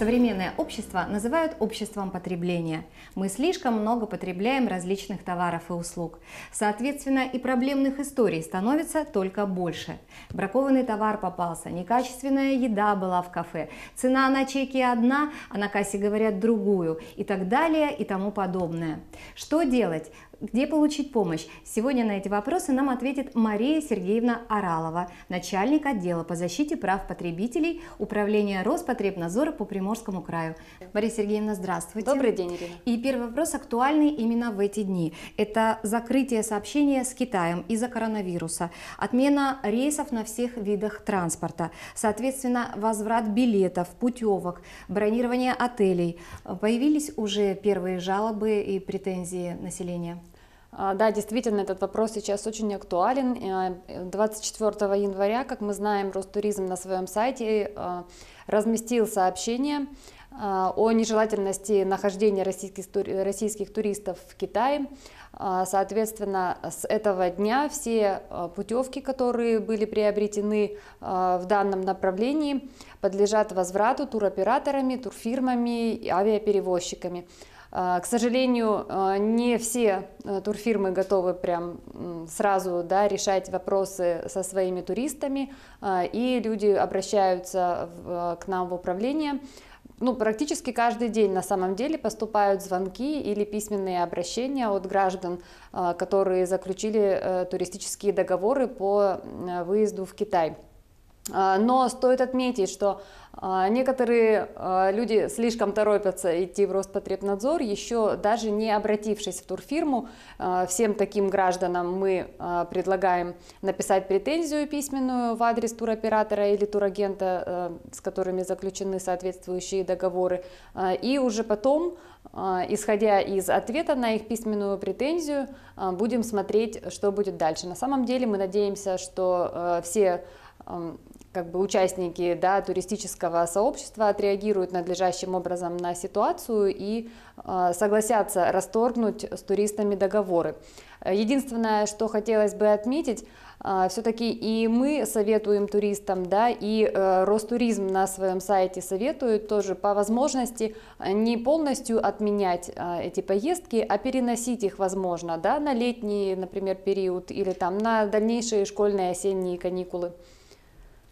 Современное общество называют обществом потребления. Мы слишком много потребляем различных товаров и услуг. Соответственно, и проблемных историй становится только больше. Бракованный товар попался, некачественная еда была в кафе, цена на чеке одна, а на кассе говорят другую и так далее и тому подобное. Что делать? Где получить помощь? Сегодня на эти вопросы нам ответит Мария Сергеевна Оралова, начальник отдела по защите прав потребителей Управления Роспотребнадзора по Приморскому краю. Мария Сергеевна, здравствуйте. Добрый день, Ирина. И первый вопрос актуальный именно в эти дни. Это закрытие сообщения с Китаем из-за коронавируса, отмена рейсов на всех видах транспорта, соответственно, возврат билетов, путевок, бронирование отелей. Появились уже первые жалобы и претензии населения? А, да, действительно, этот вопрос сейчас очень актуален. 24 а, января, как мы знаем, Ростуризм на своем сайте а, разместил сообщение о нежелательности нахождения российских, туристов в Китае. Соответственно, с этого дня все путевки, которые были приобретены в данном направлении, подлежат возврату туроператорами, турфирмами и авиаперевозчиками. А, к сожалению, а, не все а, турфирмы готовы прям сразу да, решать вопросы со своими туристами, и люди обращаются к нам в управление. Ну, практически каждый день на самом деле поступают звонки или письменные обращения от граждан, которые заключили э, туристические договоры по выезду в Китай. А, но стоит отметить, что а, некоторые а, люди слишком торопятся идти в Роспотребнадзор, еще даже не обратившись в турфирму. Всем таким гражданам мы предлагаем написать претензию письменную в адрес туроператора или турагента, с которыми заключены соответствующие договоры. И уже потом, исходя из ответа на их письменную претензию, будем смотреть, что будет дальше. На самом деле мы надеемся, что все как бы участники да, туристического сообщества отреагируют надлежащим образом на ситуацию и э, согласятся расторгнуть с туристами договоры. Единственное, что хотелось бы отметить, э, а, все-таки и мы советуем туристам, да, и э, Ростуризм на своем сайте советует тоже по возможности не полностью отменять э, эти поездки, а переносить их, возможно, да, на летний, например, период или там на дальнейшие школьные осенние каникулы.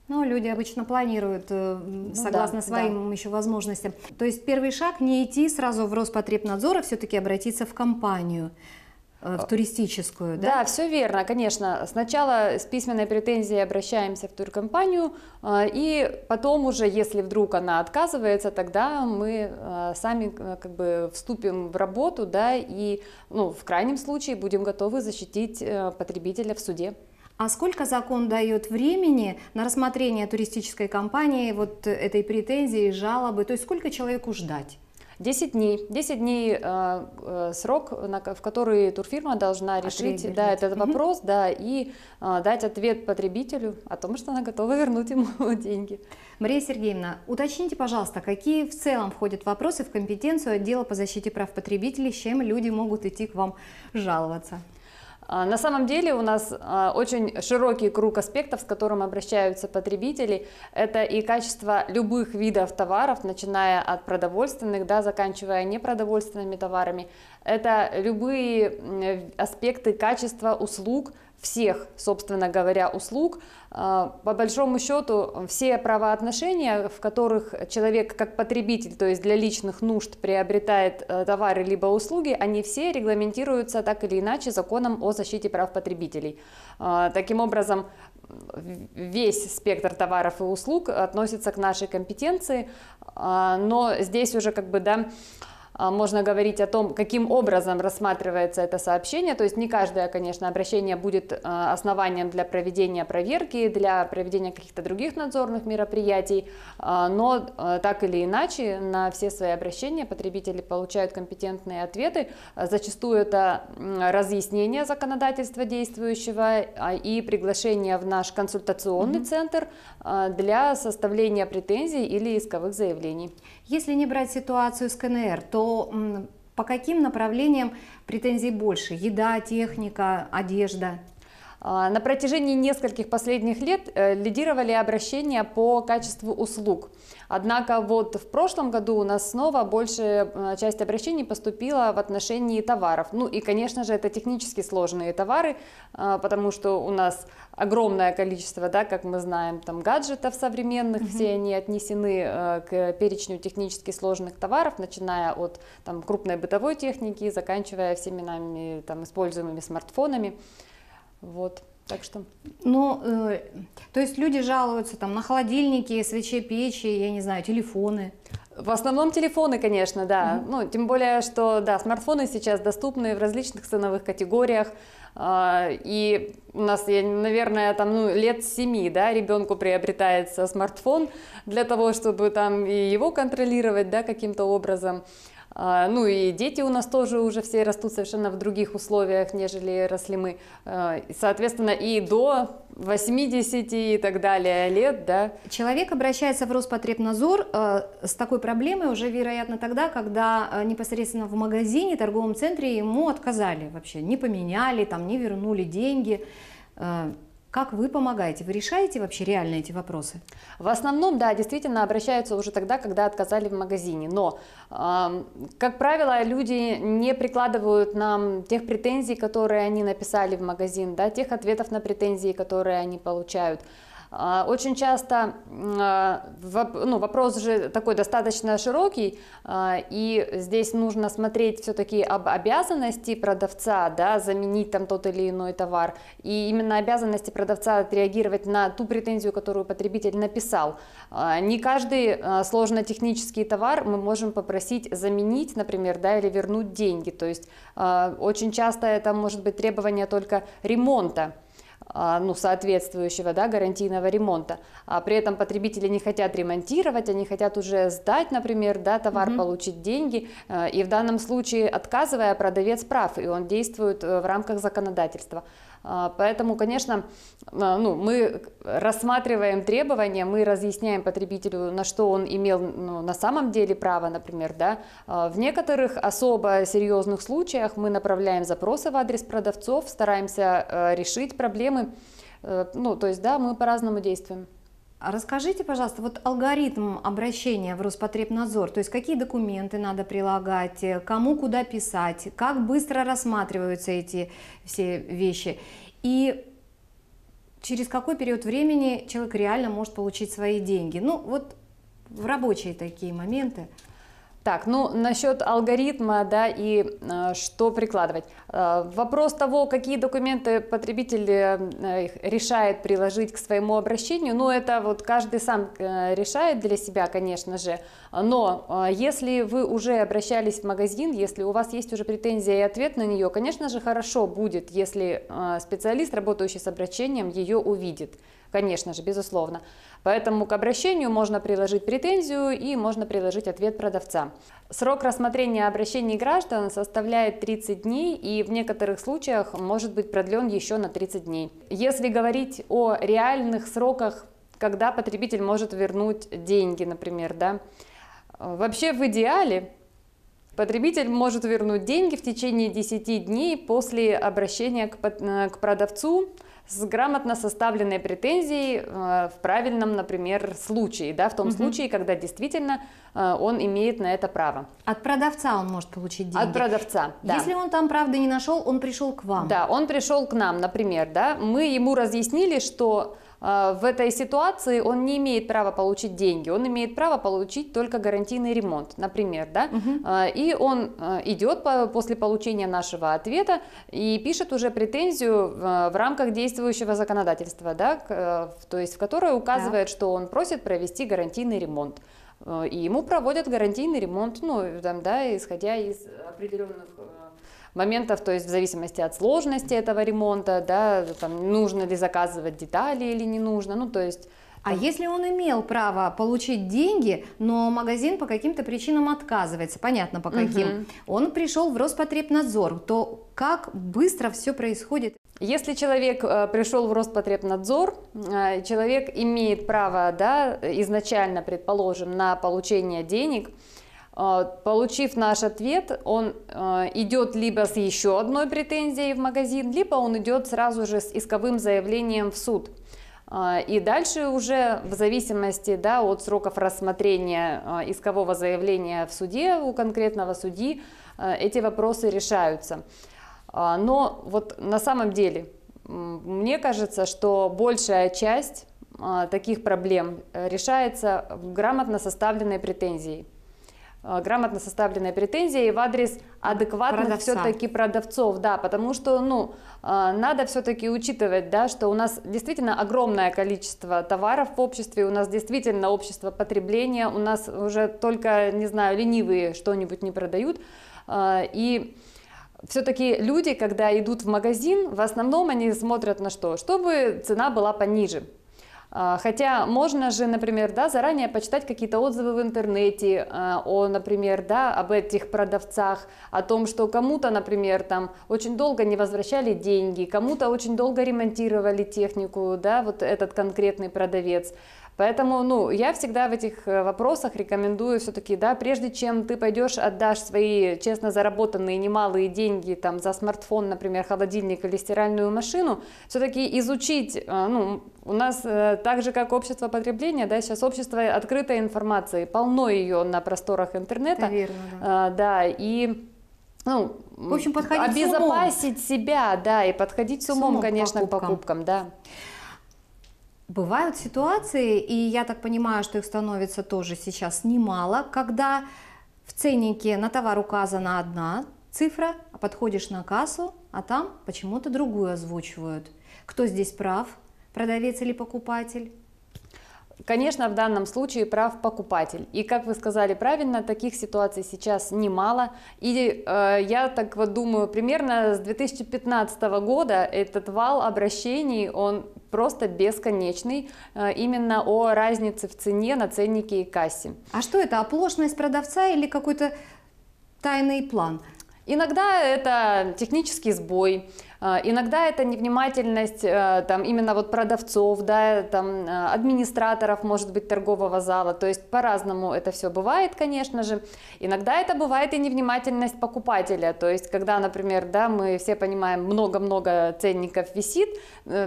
Ну, люди обычно планируют э, ну, согласно да, своим да. еще возможностям. То есть первый шаг не идти сразу в Роспотребнадзор, а все-таки обратиться в компанию э, в а, туристическую, да? Да, все верно, конечно. Сначала с письменной претензией обращаемся в туркомпанию, э, и потом уже, если вдруг она отказывается, тогда мы сами как бы вступим в работу, да, и ну, в крайнем случае будем готовы защитить потребителя в суде. А сколько закон дает времени на рассмотрение туристической компании вот этой претензии, жалобы? То есть сколько человеку ждать? 10 дней. 10 дней э, э, срок, на, в который турфирма должна решить да, этот вопрос, да, и э, дать ответ потребителю о том, что она готова вернуть ему деньги. Мария Сергеевна, уточните, пожалуйста, какие в целом входят вопросы в компетенцию отдела по защите прав потребителей, с чем люди могут идти к вам жаловаться? А, на самом деле у нас а, очень широкий круг аспектов, с которым обращаются потребители. Это и качество любых видов товаров, начиная от продовольственных, да, заканчивая непродовольственными товарами. Это любые аспекты качества услуг – всех, собственно говоря, услуг. А, по большому счету, все правоотношения, в которых человек как потребитель, то есть для личных нужд, приобретает э, товары либо услуги, они все регламентируются так или иначе законом о защите прав потребителей. А, таким образом, весь спектр товаров и услуг относится к нашей компетенции, а, но здесь уже как бы, да, а, можно говорить о том, каким образом рассматривается это сообщение. То есть не каждое, конечно, обращение будет а, основанием для проведения проверки, для проведения каких-то других надзорных мероприятий, а, но так или иначе на все свои обращения потребители получают компетентные ответы. Зачастую это разъяснение законодательства действующего и приглашение в наш консультационный mm-hmm. центр для составления претензий или исковых заявлений. Если не брать ситуацию с КНР, то по каким направлениям претензий больше? Еда, техника, одежда? А, на протяжении нескольких последних лет э, лидировали обращения по качеству услуг. Однако вот в прошлом году у нас снова большая э, часть обращений поступила в отношении товаров. Ну и, конечно же, это технически сложные товары, э, потому что у нас огромное количество, да, как мы знаем, там гаджетов современных, угу. все они отнесены э, к перечню технически сложных товаров, начиная от там, крупной бытовой техники, заканчивая всеми нами там, используемыми смартфонами. Вот. Так что? Ну, э, то есть люди жалуются там на холодильники, свечи, печи, я не знаю, телефоны. В основном телефоны, конечно, да. Mm-hmm. Ну, тем более, что да, смартфоны сейчас доступны в различных ценовых категориях. А, и у нас, я наверное, там ну, лет семи, да, ребенку приобретается смартфон для того, чтобы там и его контролировать, да, каким-то образом. А, ну и дети у нас тоже уже все растут совершенно в других условиях, нежели росли мы. А, соответственно, и до 80 и так далее лет, да. Человек обращается в Роспотребнадзор а, с такой проблемой уже, вероятно, тогда, когда непосредственно в магазине, торговом центре ему отказали вообще, не поменяли, там, не вернули деньги. Как вы помогаете? Вы решаете вообще реально эти вопросы? В основном, да, действительно обращаются уже тогда, когда отказали в магазине. Но, э, как правило, люди не прикладывают нам тех претензий, которые они написали в магазин, да, тех ответов на претензии, которые они получают. А, очень часто а, ну, вопрос же такой достаточно широкий, а, и здесь нужно смотреть все-таки об обязанности продавца, да, заменить там тот или иной товар, и именно обязанности продавца отреагировать на ту претензию, которую потребитель написал. Не каждый сложно-технический товар мы можем попросить заменить, например, да, или вернуть деньги, то есть очень часто это может быть требование только ремонта, а, ну, соответствующего да, гарантийного ремонта. А при этом потребители не хотят ремонтировать, они хотят уже сдать, например, да, товар, mm-hmm. получить деньги. А, и в данном случае, отказывая, продавец прав, и он действует э, в рамках законодательства. А, поэтому, конечно, а, ну, мы рассматриваем требования, мы разъясняем потребителю, на что он имел ну, на самом деле право, например. Да? А, в некоторых особо серьезных случаях мы направляем запросы в адрес продавцов, стараемся решить проблемы. Э, ну, то есть, да, мы по-разному действуем. Расскажите, пожалуйста, вот алгоритм обращения в Роспотребнадзор, то есть какие документы надо прилагать, кому куда писать, как быстро рассматриваются эти все вещи и через какой период времени человек реально может получить свои деньги. Ну вот в рабочие такие моменты. Так, ну насчет алгоритма, да, и э, что прикладывать. Э, вопрос того, какие документы потребитель э, решает приложить к своему обращению, ну это вот каждый сам э, решает для себя, конечно же. Но э, если вы уже обращались в магазин, если у вас есть уже претензия и ответ на нее, конечно же хорошо будет, если э, специалист, работающий с обращением, ее увидит конечно же, безусловно. Поэтому к обращению можно приложить претензию и можно приложить ответ продавца. Срок рассмотрения обращений граждан составляет 30 дней и в некоторых случаях может быть продлен еще на 30 дней. Если говорить о реальных сроках, когда потребитель может вернуть деньги, например, да, вообще в идеале Потребитель может вернуть деньги в течение 10 дней после обращения к, э, к продавцу, с грамотно составленной претензией э, в правильном, например, случае, да, в том угу. случае, когда действительно э, он имеет на это право. От продавца он может получить деньги. От продавца, да. Если он там правды не нашел, он пришел к вам. Да, он пришел к нам, например, да, мы ему разъяснили, что а, в этой ситуации он не имеет права получить деньги, он имеет право получить только гарантийный ремонт, например, да, угу. и он а, идет после получения нашего ответа и пишет уже претензию в рамках действующего законодательства, да, то есть в которой указывает, да. что он просит провести гарантийный ремонт и ему проводят гарантийный ремонт, ну, там, да, исходя из определенных моментов, то есть в зависимости от сложности этого ремонта, да, там, нужно ли заказывать детали или не нужно, ну то есть... А если он имел право получить деньги, но магазин по каким-то причинам отказывается, понятно по каким, угу. он пришел в Роспотребнадзор, то как быстро все происходит? Если человек э, пришел в Роспотребнадзор, э, человек имеет право да, изначально, предположим, на получение денег, а, получив наш ответ, он а, идет либо с еще одной претензией в магазин, либо он идет сразу же с исковым заявлением в суд. А, и дальше уже в зависимости да, от сроков рассмотрения искового заявления в суде у конкретного судьи эти вопросы решаются. Но вот на самом деле мне кажется, что большая часть таких проблем э, решается грамотно составленной претензией. Э, грамотно составленная претензия и в адрес адекватных все-таки продавцов, да, потому что, ну, э, надо все-таки учитывать, да, что у нас действительно огромное количество товаров в обществе, у нас действительно общество потребления, у нас уже только, не знаю, ленивые что-нибудь не продают, э, и все-таки люди, когда идут в магазин, в основном они смотрят на что? Чтобы цена была пониже. А, хотя можно же, например, да, заранее почитать какие-то отзывы в интернете а, о, например, да, об этих продавцах, о том, что кому-то, например, там очень долго не возвращали деньги, кому-то очень долго ремонтировали технику, да, вот этот конкретный продавец. Поэтому, ну, я всегда в этих э, вопросах рекомендую все-таки, да, прежде чем ты пойдешь, отдашь свои честно заработанные немалые деньги там за смартфон, например, холодильник или стиральную машину, все-таки изучить, э, ну, у нас э, так же, как общество потребления, да, сейчас общество открытой информации, полно ее на просторах интернета. Это верно, да. да, и ну, в общем, подходить обезопасить с умом. себя, да, и подходить с умом, с умом конечно, к покупкам. к покупкам, да. Бывают ситуации, и я так понимаю, что их становится тоже сейчас немало, когда в ценнике на товар указана одна цифра, а подходишь на кассу, а там почему-то другую озвучивают. Кто здесь прав, продавец или покупатель? Конечно, в данном случае прав покупатель. И как вы сказали правильно, таких ситуаций сейчас немало. И э, я так вот думаю, примерно с 2015 года этот вал обращений, он просто бесконечный э, именно о разнице в цене на ценнике и кассе. А что это, оплошность продавца или какой-то тайный план? Иногда это технический сбой, Э, иногда это невнимательность э, там, именно вот продавцов, да, там, э, администраторов, может быть, торгового зала. То есть по-разному это все бывает, конечно же. Иногда это бывает и невнимательность покупателя. То есть когда, например, да, мы все понимаем, много-много ценников висит,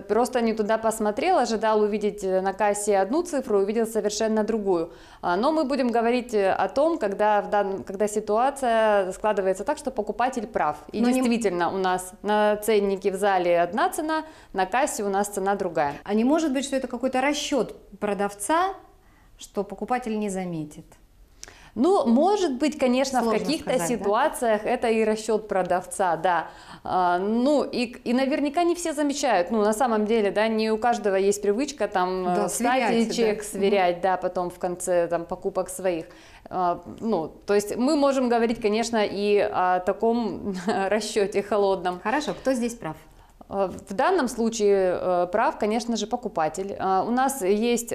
просто не туда посмотрел, ожидал увидеть на кассе одну цифру, увидел совершенно другую. А, но мы будем говорить о том, когда, в дан... когда ситуация складывается так, что покупатель прав. И Но действительно не... у нас на цене ценнике в зале одна цена, на кассе у нас цена другая. А не может быть, что это какой-то расчет продавца, что покупатель не заметит? Ну, может быть, конечно, Сложно в каких-то ситуациях да? это и расчет продавца, да. А, ну, и, и наверняка не все замечают. Ну, на самом деле, да, не у каждого есть привычка там э, да, статьи, чек да. сверять, угу. да, потом в конце там покупок своих. А, ну, то есть мы можем говорить, конечно, и о таком расчете холодном. Хорошо, кто здесь прав? Э, в данном случае э, прав, конечно же, покупатель. Э, у нас есть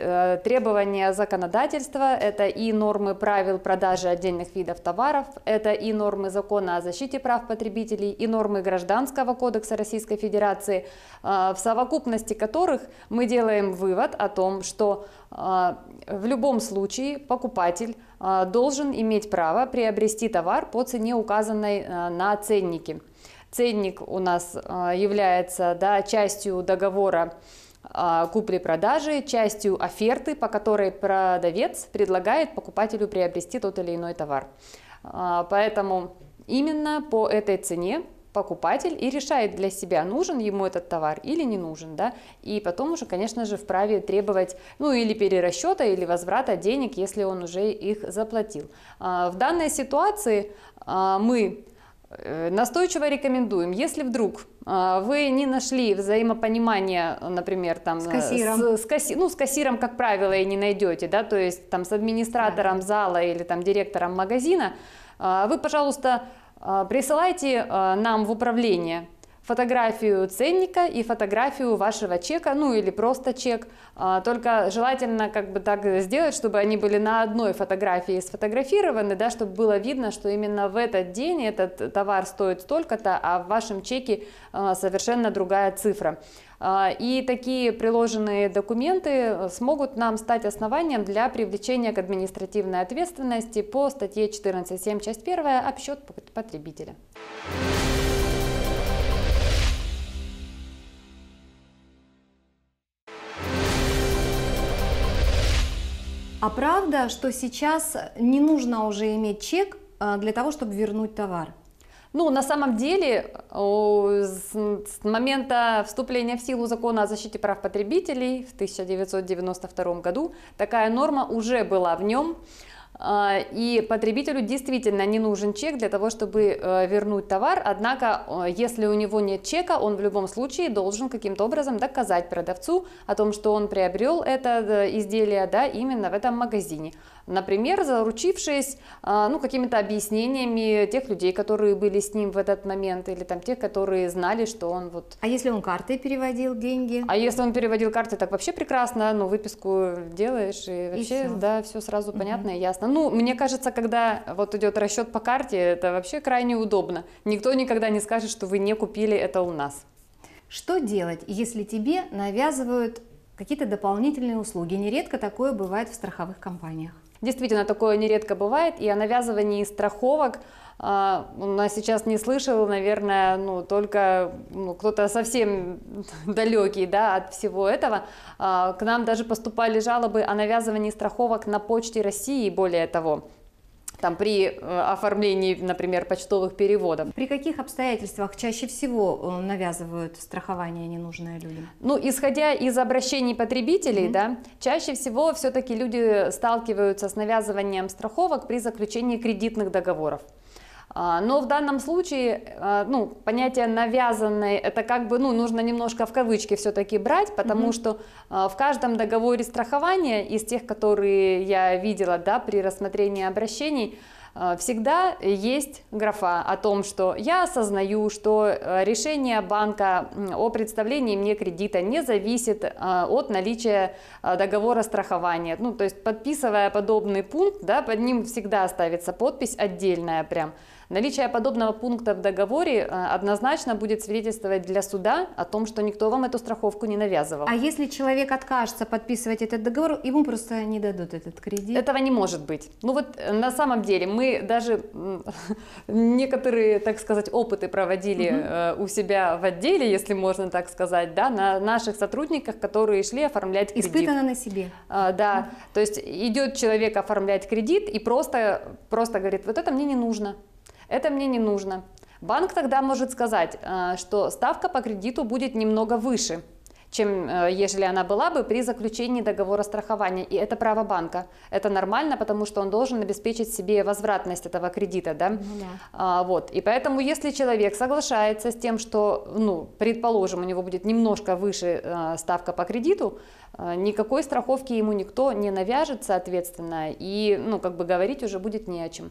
требования законодательства, это и нормы правил продажи отдельных видов товаров, это и нормы закона о защите прав потребителей, и нормы Гражданского кодекса Российской Федерации, в совокупности которых мы делаем вывод о том, что в любом случае покупатель должен иметь право приобрести товар по цене, указанной на ценнике. Ценник у нас э, является да, частью договора э, купли-продажи, частью оферты, по которой продавец предлагает покупателю приобрести тот или иной товар. Э, поэтому именно по этой цене покупатель и решает для себя, нужен ему этот товар или не нужен, да, и потом уже, конечно же, вправе требовать, ну, или перерасчета, или возврата денег, если он уже их заплатил. В данной ситуации мы Э, настойчиво рекомендуем, если вдруг а, вы не нашли взаимопонимания, например, там с э, кассиром, с, с касси, ну с кассиром как правило и не найдете, да, то есть там с администратором да. зала или там директором магазина, а, вы, пожалуйста, а, присылайте нам в управление фотографию ценника и фотографию вашего чека, ну или просто чек. А, только желательно как бы так сделать, чтобы они были на одной фотографии сфотографированы, да, чтобы было видно, что именно в этот день этот товар стоит столько-то, а в вашем чеке а, совершенно другая цифра. А, и такие приложенные документы э, смогут нам стать основанием для привлечения к административной ответственности по статье 14.7, часть 1, обсчет потребителя. А правда, что сейчас не нужно уже иметь чек а, для того, чтобы вернуть товар? Ну, на самом деле, с момента вступления в силу закона о защите прав потребителей в 1992 году такая норма уже была в нем. А, и потребителю действительно не нужен чек для того, чтобы э, вернуть товар, однако, э, если у него нет чека, он в любом случае должен каким-то образом доказать продавцу о том, что он приобрел это э, изделие да, именно в этом магазине например, заручившись а, ну, какими-то объяснениями тех людей, которые были с ним в этот момент, или там тех, которые знали, что он вот... А если он карты переводил деньги? А если он переводил карты, так вообще прекрасно, ну, выписку делаешь, и вообще, и все. да, все сразу угу. понятно и ясно. Ну, мне кажется, когда вот идет расчет по карте, это вообще крайне удобно. Никто никогда не скажет, что вы не купили это у нас. Что делать, если тебе навязывают какие-то дополнительные услуги? Нередко такое бывает в страховых компаниях. Действительно, такое нередко бывает, и о навязывании страховок у а, нас сейчас не слышала, наверное, ну, только ну, кто-то совсем далекий да, от всего этого. А, к нам даже поступали жалобы о навязывании страховок на почте России, более того там, при э, оформлении, например, почтовых переводов. При каких обстоятельствах чаще всего э, навязывают страхование ненужное людям? Ну, исходя из обращений потребителей, mm-hmm. да, чаще всего все-таки люди сталкиваются с навязыванием страховок при заключении кредитных договоров. А, но в данном случае, а, ну, понятие навязанное, это как бы, ну, нужно немножко в кавычки все-таки брать, потому mm-hmm. что а, в каждом договоре страхования, из тех, которые я видела, да, при рассмотрении обращений, всегда есть графа о том, что я осознаю, что решение банка о представлении мне кредита не зависит от наличия договора страхования. Ну, то есть подписывая подобный пункт, да, под ним всегда ставится подпись отдельная прям. Наличие подобного пункта в договоре э, однозначно будет свидетельствовать для суда о том, что никто вам эту страховку не навязывал. А если человек откажется подписывать этот договор, ему просто не дадут этот кредит? Этого не может быть. Ну вот э, на самом деле мы даже некоторые, так сказать, опыты проводили угу. у себя в отделе, если можно так сказать, да, на наших сотрудниках, которые шли оформлять кредит. Испытано на себе. А, да, угу. то есть идет человек оформлять кредит и просто, просто говорит, вот это мне не нужно. Это мне не нужно. Банк тогда может сказать, э, что ставка по кредиту будет немного выше, чем э, ежели она была бы при заключении договора страхования. И это право банка. Это нормально, потому что он должен обеспечить себе возвратность этого кредита. Да? Ну да. А, вот. И поэтому, если человек соглашается с тем, что, ну, предположим, у него будет немножко выше а, ставка по кредиту, а, никакой страховки ему никто не навяжет, соответственно, и, ну, как бы говорить уже будет не о чем.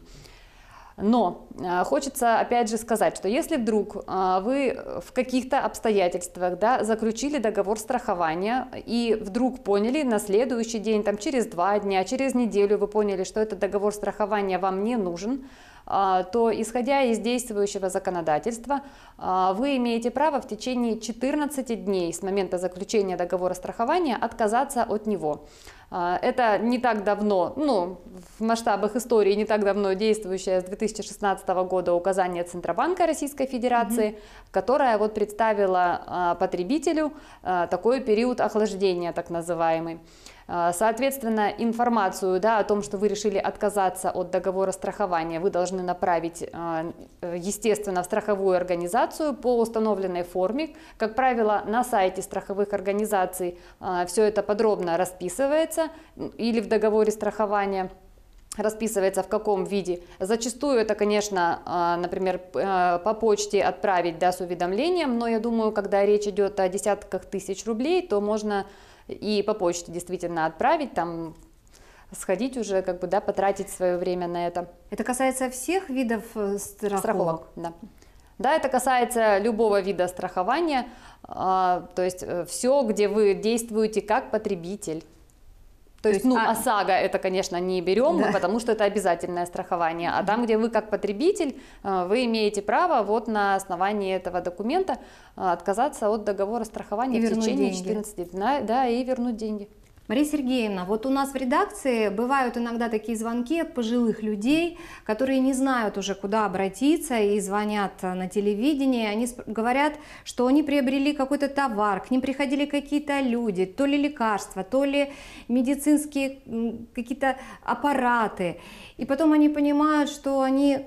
Но э, хочется опять же сказать, что если вдруг э, вы в каких-то обстоятельствах да, заключили договор страхования и вдруг поняли на следующий день, там, через два дня, через неделю вы поняли, что этот договор страхования вам не нужен, э, то исходя из действующего законодательства, вы имеете право в течение 14 дней с момента заключения договора страхования отказаться от него. А, это не так давно, ну, в масштабах истории не так давно действующее с 2016 года указание Центробанка Российской Федерации, угу. которое вот представило а, потребителю а, такой период охлаждения, так называемый. А, соответственно, информацию да, о том, что вы решили отказаться от договора страхования, вы должны направить, а, естественно, в страховую организацию по установленной форме. Как правило, на сайте страховых организаций а, все это подробно расписывается или в договоре страхования расписывается в каком виде. Зачастую это, конечно, например, по почте отправить да, с уведомлением, но я думаю, когда речь идет о десятках тысяч рублей, то можно и по почте действительно отправить, там сходить уже, как бы, да, потратить свое время на это. Это касается всех видов э, страховок? Страховок, да. Да, это касается любого вида страхования, а, то есть э, все, где вы действуете как потребитель. То, есть, ну, а... ОСАГО а это, конечно, не берем, да. потому что это обязательное страхование. А там, где вы как потребитель, э, вы имеете право вот на основании этого документа э, отказаться от договора страхования и в течение деньги. 14 дней. Да, и вернуть деньги. Мария Сергеевна, вот у нас в редакции бывают иногда такие звонки от пожилых людей, которые не знают уже, куда обратиться, и звонят э, на телевидении. Они говорят, что они приобрели какой-то товар, к ним приходили какие-то люди, то ли лекарства, то ли медицинские какие-то аппараты. И потом они понимают, что они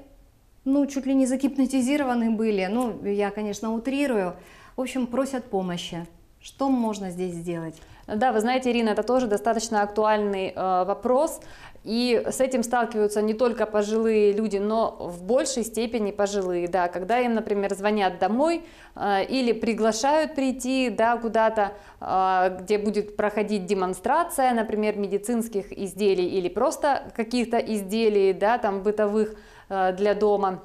ну, чуть ли не загипнотизированы были. Ну, я, конечно, утрирую. В общем, просят помощи. Что можно здесь сделать? Да, вы знаете, Ирина, это тоже достаточно актуальный э, вопрос. И с этим сталкиваются не только пожилые люди, но в большей степени пожилые, да, когда им, например, звонят домой э, или приглашают прийти, да, куда-то, э, где будет проходить демонстрация, например, медицинских изделий или просто каких-то изделий, да, там бытовых э, для дома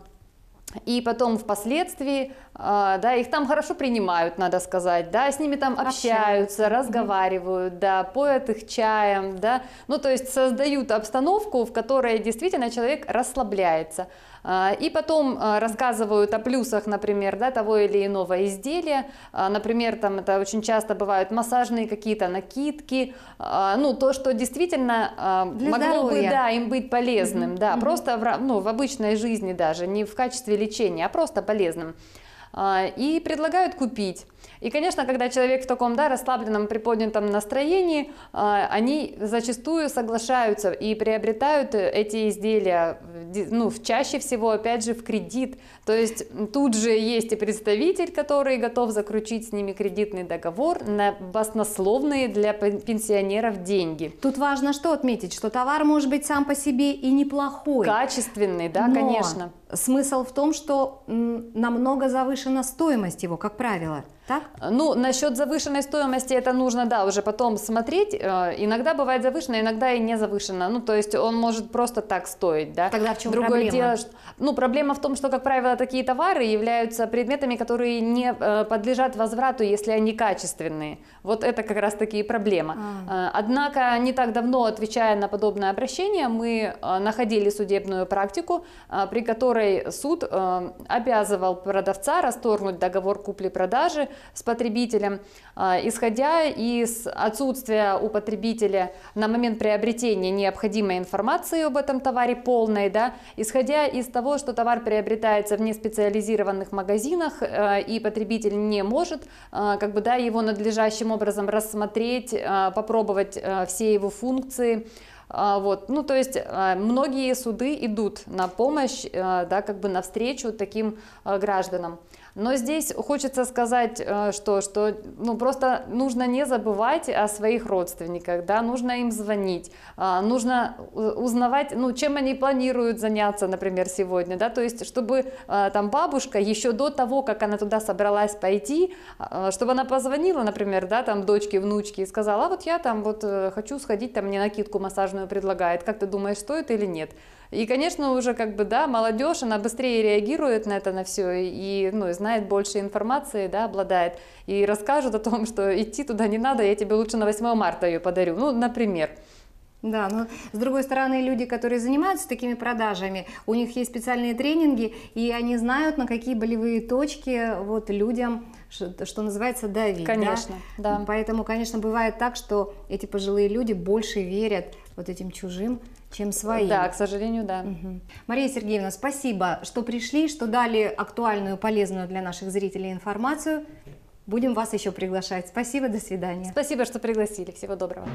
и потом впоследствии, а, да, их там хорошо принимают, надо сказать, да, с ними там общаются, разговаривают, да, поят их чаем, да, ну, то есть создают обстановку, в которой действительно человек расслабляется. А, и потом а, рассказывают о плюсах, например, да, того или иного изделия. А, например, там это очень часто бывают массажные какие-то накидки. Ну, то, что действительно Для могло здоровья. бы да, им быть полезным. mm Да, mm просто в, ну, в обычной жизни даже, не в качестве лечения, а просто полезным. А, и предлагают купить. И, конечно, когда человек в таком да, расслабленном, приподнятом настроении, а, они зачастую соглашаются и приобретают эти изделия ну, чаще всего, опять же, в кредит. То есть тут же есть и представитель, который готов заключить с ними кредитный договор на баснословные для пенсионеров деньги. Тут важно что отметить, что товар может быть сам по себе и неплохой. Качественный, да, Но конечно. Смысл в том, что намного завышен завышена стоимость его, как правило, так? Э, ну, насчет завышенной стоимости это нужно, да, уже потом смотреть. Э, иногда бывает завышено, иногда и не завышено. Ну, то есть он может просто так стоить, да. Тогда в чем Другое проблема? дело, что, ну, проблема в том, что, как правило, такие товары являются предметами, которые не э, подлежат возврату, если они качественные. Вот это как раз таки и проблема. А. Однако, не так давно, отвечая на подобное обращение, мы находили судебную практику, при которой суд обязывал продавца расторгнуть договор купли-продажи с потребителем, а, исходя из отсутствия у потребителя на момент приобретения необходимой информации об этом товаре полной, да, исходя из того, что товар приобретается в неспециализированных магазинах э, и потребитель не может э, как бы, да, его надлежащим образом рассмотреть, э, попробовать все его функции, а, вот. Ну, то есть многие суды идут на помощь, да, как бы навстречу таким гражданам. Но здесь хочется сказать, э, что, что ну, просто нужно не забывать о своих родственниках, да, нужно им звонить, а, нужно узнавать, ну, чем они планируют заняться, например, сегодня, да, то есть, чтобы э, там бабушка еще до того, как она туда собралась пойти, а, чтобы она позвонила, например, да, там, дочке, внучке и сказала, а вот я там вот э, хочу сходить, там мне накидку массажную предлагает, как ты думаешь, стоит или нет? И, конечно, уже как бы, да, молодежь, она быстрее реагирует на это, на все, и, ну, и знает больше информации, да, обладает. И расскажут о том, что идти туда не надо, я тебе лучше на 8 марта ее подарю, ну, например. Да, но с другой стороны, люди, которые занимаются такими продажами, у них есть специальные тренинги, и они знают, на какие болевые точки вот людям что, что называется, давить. Конечно, да? да. Поэтому, конечно, бывает так, что эти пожилые люди больше верят вот этим чужим, чем своим. Да, к сожалению, да. Угу. Мария Сергеевна, спасибо, что пришли, что дали актуальную, полезную для наших зрителей информацию. Будем вас еще приглашать. Спасибо, до свидания. Спасибо, что пригласили. Всего доброго.